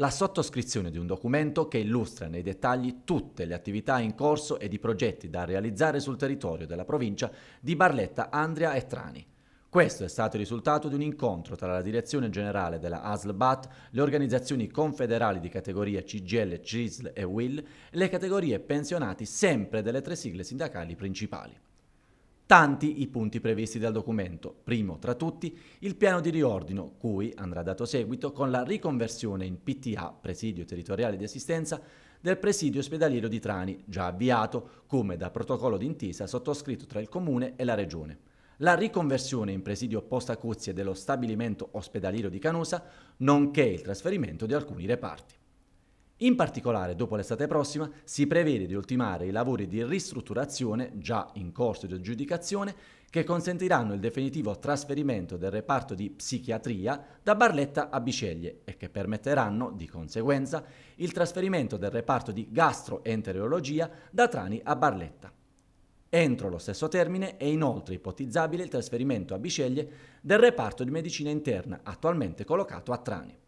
la sottoscrizione di un documento che illustra nei dettagli tutte le attività in corso ed i progetti da realizzare sul territorio della provincia di Barletta, Andria e Trani. Questo è stato il risultato di un incontro tra la direzione generale della ASL-BAT, le organizzazioni confederali di categoria CGL, CISL e WIL e le categorie pensionati sempre delle tre sigle sindacali principali. Tanti i punti previsti dal documento, primo tra tutti il piano di riordino, cui andrà dato seguito con la riconversione in PTA, Presidio Territoriale di Assistenza, del presidio ospedaliero di Trani, già avviato come da protocollo d'intesa sottoscritto tra il Comune e la Regione. La riconversione in presidio post acuzie dello stabilimento ospedaliero di Canosa, nonché il trasferimento di alcuni reparti. In particolare, dopo l'estate prossima, si prevede di ultimare i lavori di ristrutturazione, già in corso di aggiudicazione, che consentiranno il definitivo trasferimento del reparto di psichiatria da Barletta a Biceglie e che permetteranno, di conseguenza, il trasferimento del reparto di gastroenterologia da Trani a Barletta. Entro lo stesso termine è inoltre ipotizzabile il trasferimento a Biceglie del reparto di medicina interna attualmente collocato a Trani.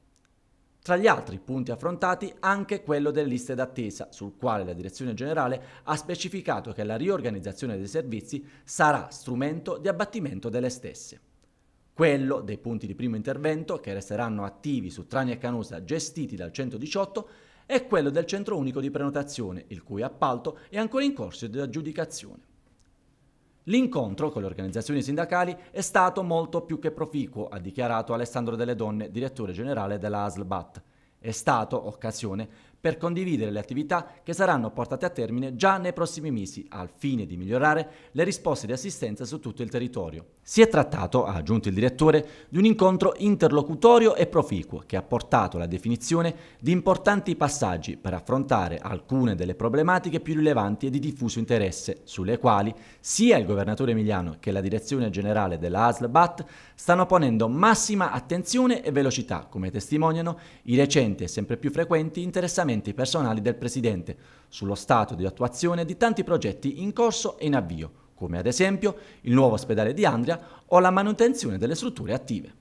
Tra gli altri punti affrontati anche quello delle liste d'attesa, sul quale la Direzione Generale ha specificato che la riorganizzazione dei servizi sarà strumento di abbattimento delle stesse. Quello dei punti di primo intervento, che resteranno attivi su Trani e Canosa gestiti dal 118, e quello del Centro Unico di Prenotazione, il cui appalto è ancora in corso di aggiudicazione. L'incontro con le organizzazioni sindacali è stato molto più che proficuo, ha dichiarato Alessandro Delle Donne, direttore generale della ASLBAT. È stato occasione per condividere le attività che saranno portate a termine già nei prossimi mesi, al fine di migliorare le risposte di assistenza su tutto il territorio. Si è trattato, ha aggiunto il direttore, di un incontro interlocutorio e proficuo che ha portato alla definizione di importanti passaggi per affrontare alcune delle problematiche più rilevanti e di diffuso interesse, sulle quali sia il governatore Emiliano che la direzione generale della ASL BAT stanno ponendo massima attenzione e velocità, come testimoniano i recenti recenti e sempre più frequenti interessamenti personali del Presidente sullo stato di attuazione di tanti progetti in corso e in avvio, come ad esempio il nuovo ospedale di Andria o la manutenzione delle strutture attive.